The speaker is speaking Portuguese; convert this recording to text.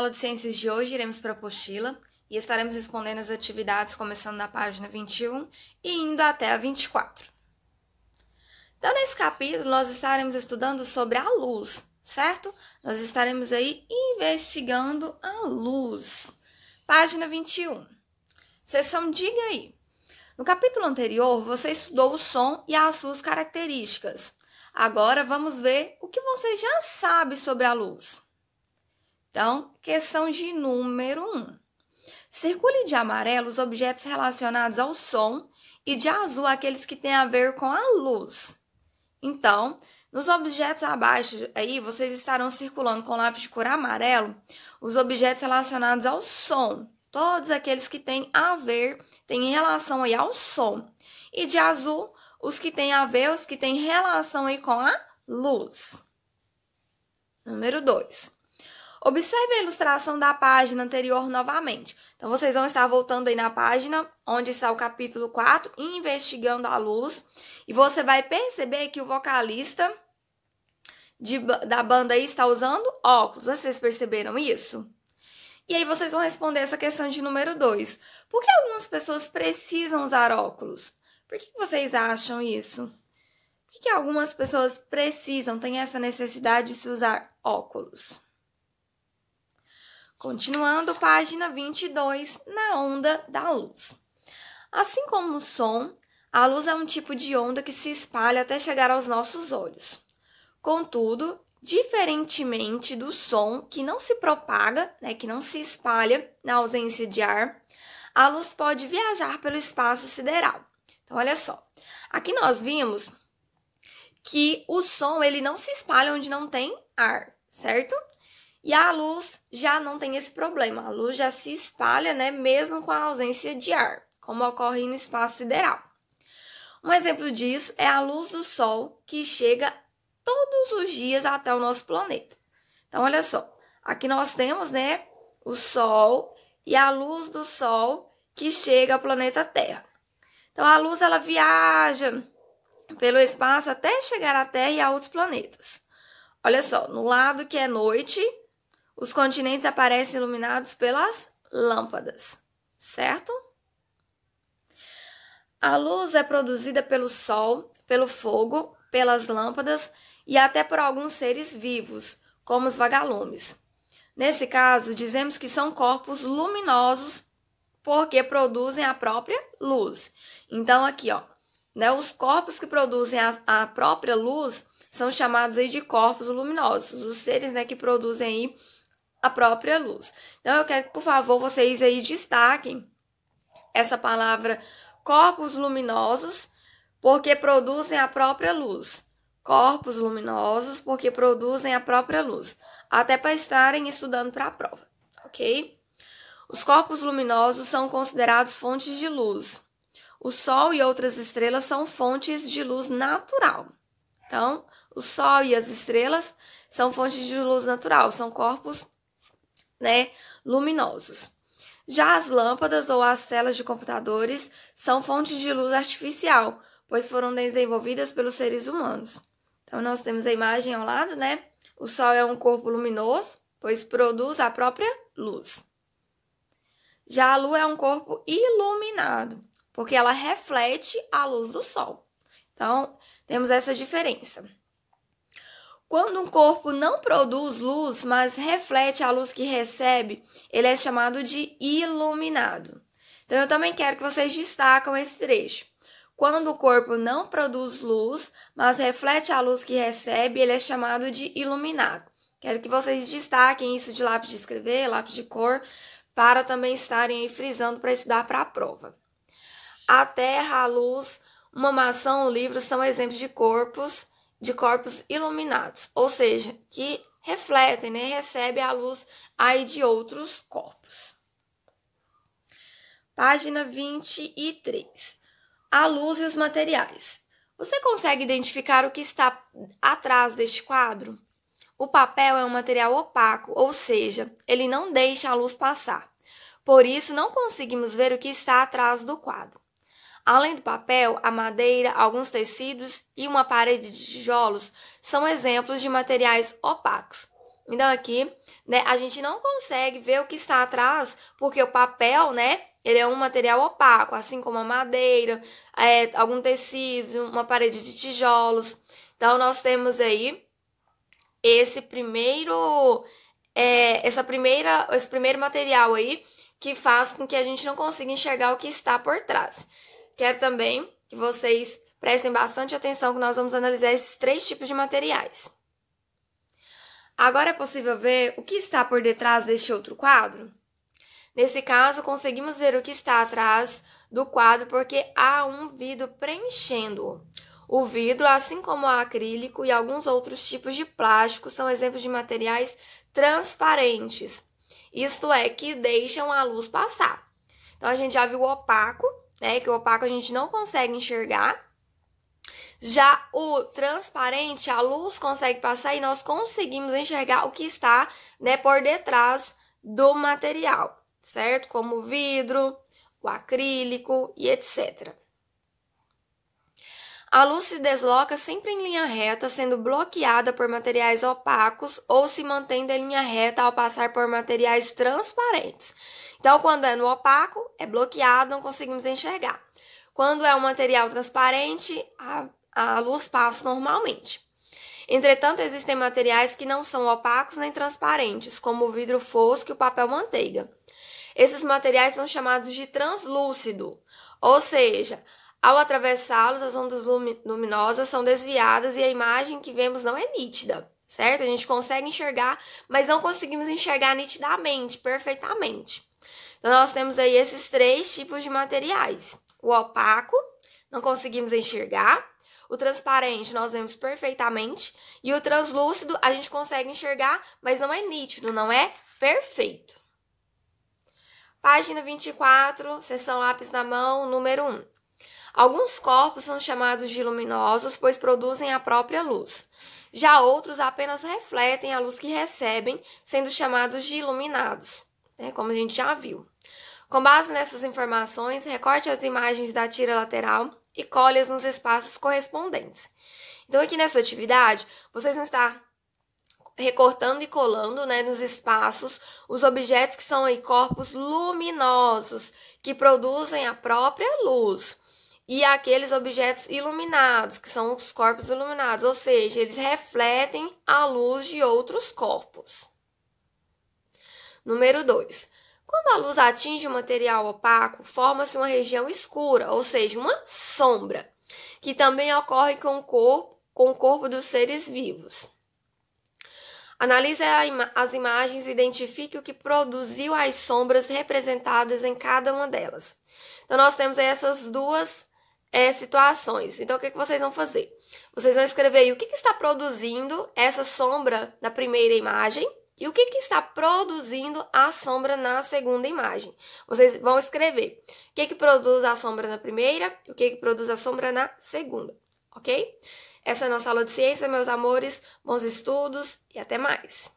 aula de ciências de hoje, iremos para a apostila e estaremos respondendo as atividades começando na página 21 e indo até a 24. Então, nesse capítulo, nós estaremos estudando sobre a luz, certo? Nós estaremos aí investigando a luz. Página 21. Seção Diga aí. No capítulo anterior, você estudou o som e as suas características. Agora vamos ver o que você já sabe sobre a luz. Então, questão de número 1. Um. Circule de amarelo os objetos relacionados ao som e de azul aqueles que têm a ver com a luz. Então, nos objetos abaixo aí, vocês estarão circulando com lápis de cor amarelo os objetos relacionados ao som. Todos aqueles que têm a ver, têm relação aí ao som. E de azul, os que têm a ver, os que têm relação aí com a luz. Número 2. Observe a ilustração da página anterior novamente. Então, vocês vão estar voltando aí na página onde está o capítulo 4, Investigando a Luz. E você vai perceber que o vocalista de, da banda aí está usando óculos. Vocês perceberam isso? E aí vocês vão responder essa questão de número 2. Por que algumas pessoas precisam usar óculos? Por que vocês acham isso? Por que algumas pessoas precisam, têm essa necessidade de se usar óculos? Continuando, página 22, na onda da luz. Assim como o som, a luz é um tipo de onda que se espalha até chegar aos nossos olhos. Contudo, diferentemente do som, que não se propaga, né, que não se espalha na ausência de ar, a luz pode viajar pelo espaço sideral. Então, olha só. Aqui nós vimos que o som ele não se espalha onde não tem ar, certo? E a luz já não tem esse problema, a luz já se espalha, né, mesmo com a ausência de ar, como ocorre no espaço sideral. Um exemplo disso é a luz do Sol que chega todos os dias até o nosso planeta. Então, olha só, aqui nós temos, né, o Sol e a luz do Sol que chega ao planeta Terra. Então, a luz ela viaja pelo espaço até chegar à Terra e a outros planetas. Olha só, no lado que é noite, os continentes aparecem iluminados pelas lâmpadas, certo? A luz é produzida pelo sol, pelo fogo, pelas lâmpadas e até por alguns seres vivos, como os vagalumes. Nesse caso, dizemos que são corpos luminosos porque produzem a própria luz. Então, aqui, ó, né, os corpos que produzem a, a própria luz são chamados aí de corpos luminosos. Os seres né, que produzem aí a própria luz. Então eu quero que, por favor, vocês aí destaquem essa palavra corpos luminosos, porque produzem a própria luz. Corpos luminosos, porque produzem a própria luz. Até para estarem estudando para a prova, ok? Os corpos luminosos são considerados fontes de luz. O Sol e outras estrelas são fontes de luz natural. Então, o Sol e as estrelas são fontes de luz natural, são corpos né, luminosos. Já as lâmpadas ou as telas de computadores são fontes de luz artificial, pois foram desenvolvidas pelos seres humanos. Então nós temos a imagem ao lado, né? O sol é um corpo luminoso, pois produz a própria luz. Já a lua é um corpo iluminado, porque ela reflete a luz do sol. Então, temos essa diferença. Quando um corpo não produz luz, mas reflete a luz que recebe, ele é chamado de iluminado. Então eu também quero que vocês destacam esse trecho. Quando o corpo não produz luz, mas reflete a luz que recebe, ele é chamado de iluminado. Quero que vocês destaquem isso de lápis de escrever, lápis de cor, para também estarem aí frisando para estudar para a prova. A terra, a luz, uma maçã, um livro são exemplos de corpos de corpos iluminados, ou seja, que refletem, né, recebem a luz aí de outros corpos. Página 23. A luz e os materiais. Você consegue identificar o que está atrás deste quadro? O papel é um material opaco, ou seja, ele não deixa a luz passar. Por isso, não conseguimos ver o que está atrás do quadro. Além do papel, a madeira, alguns tecidos e uma parede de tijolos são exemplos de materiais opacos. Então aqui, né, a gente não consegue ver o que está atrás, porque o papel, né, ele é um material opaco, assim como a madeira, é, algum tecido, uma parede de tijolos. Então nós temos aí esse primeiro, é, essa primeira, esse primeiro material aí que faz com que a gente não consiga enxergar o que está por trás. Quero também que vocês prestem bastante atenção que nós vamos analisar esses três tipos de materiais. Agora é possível ver o que está por detrás deste outro quadro? Nesse caso, conseguimos ver o que está atrás do quadro porque há um vidro preenchendo-o. O vidro, assim como o acrílico e alguns outros tipos de plástico, são exemplos de materiais transparentes, isto é, que deixam a luz passar. Então, a gente já viu o opaco, né? Que o opaco a gente não consegue enxergar. Já o transparente, a luz consegue passar e nós conseguimos enxergar o que está, né, por detrás do material, certo? Como o vidro, o acrílico e etc. A luz se desloca sempre em linha reta, sendo bloqueada por materiais opacos ou se mantendo em linha reta ao passar por materiais transparentes. Então, quando é no opaco, é bloqueado, não conseguimos enxergar. Quando é um material transparente, a, a luz passa normalmente. Entretanto, existem materiais que não são opacos nem transparentes, como o vidro fosco e o papel manteiga. Esses materiais são chamados de translúcido, ou seja, ao atravessá-los, as ondas luminosas são desviadas e a imagem que vemos não é nítida, certo? A gente consegue enxergar, mas não conseguimos enxergar nitidamente, perfeitamente. Então, nós temos aí esses três tipos de materiais: o opaco, não conseguimos enxergar, o transparente nós vemos perfeitamente, e o translúcido a gente consegue enxergar, mas não é nítido, não é perfeito. Página 24, sessão lápis na mão, número 1. Alguns corpos são chamados de luminosos, pois produzem a própria luz. Já outros apenas refletem a luz que recebem, sendo chamados de iluminados, né? como a gente já viu. Com base nessas informações, recorte as imagens da tira lateral e colhe-as nos espaços correspondentes. Então, aqui nessa atividade, vocês vão estar recortando e colando né, nos espaços os objetos que são aí corpos luminosos, que produzem a própria luz e aqueles objetos iluminados, que são os corpos iluminados, ou seja, eles refletem a luz de outros corpos. Número 2. Quando a luz atinge o um material opaco, forma-se uma região escura, ou seja, uma sombra, que também ocorre com o corpo, com o corpo dos seres vivos. Analise as imagens e identifique o que produziu as sombras representadas em cada uma delas. Então, nós temos essas duas é, situações. Então, o que, que vocês vão fazer? Vocês vão escrever aí o que, que está produzindo essa sombra na primeira imagem e o que, que está produzindo a sombra na segunda imagem. Vocês vão escrever o que, que produz a sombra na primeira e o que, que produz a sombra na segunda, ok? Essa é a nossa aula de ciência, meus amores. Bons estudos e até mais!